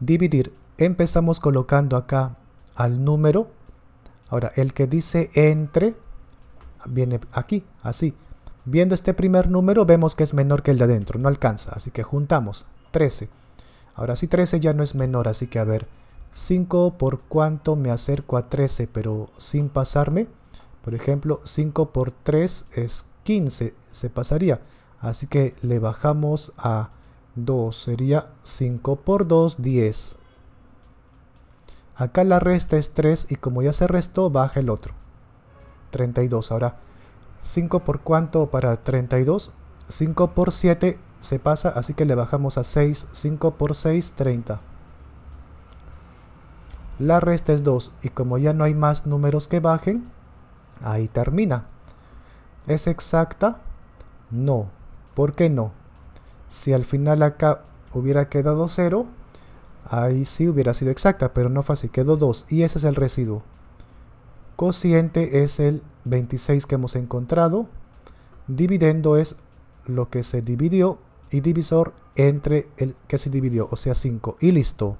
dividir. Empezamos colocando acá al número. Ahora, el que dice entre viene aquí, así. Viendo este primer número vemos que es menor que el de adentro, no alcanza, así que juntamos 13. Ahora sí 13 ya no es menor, así que a ver, 5 por cuánto me acerco a 13, pero sin pasarme. Por ejemplo, 5 por 3 es 15, se pasaría. Así que le bajamos a 2 sería 5 por 2, 10. Acá la resta es 3 y como ya se restó, baja el otro. 32. Ahora, 5 por cuánto para 32? 5 por 7 se pasa, así que le bajamos a 6. 5 por 6, 30. La resta es 2 y como ya no hay más números que bajen, ahí termina. ¿Es exacta? No. ¿Por qué no? Si al final acá hubiera quedado 0, ahí sí hubiera sido exacta, pero no fue así, quedó 2 y ese es el residuo. Cociente es el 26 que hemos encontrado, dividendo es lo que se dividió y divisor entre el que se dividió, o sea 5 y listo.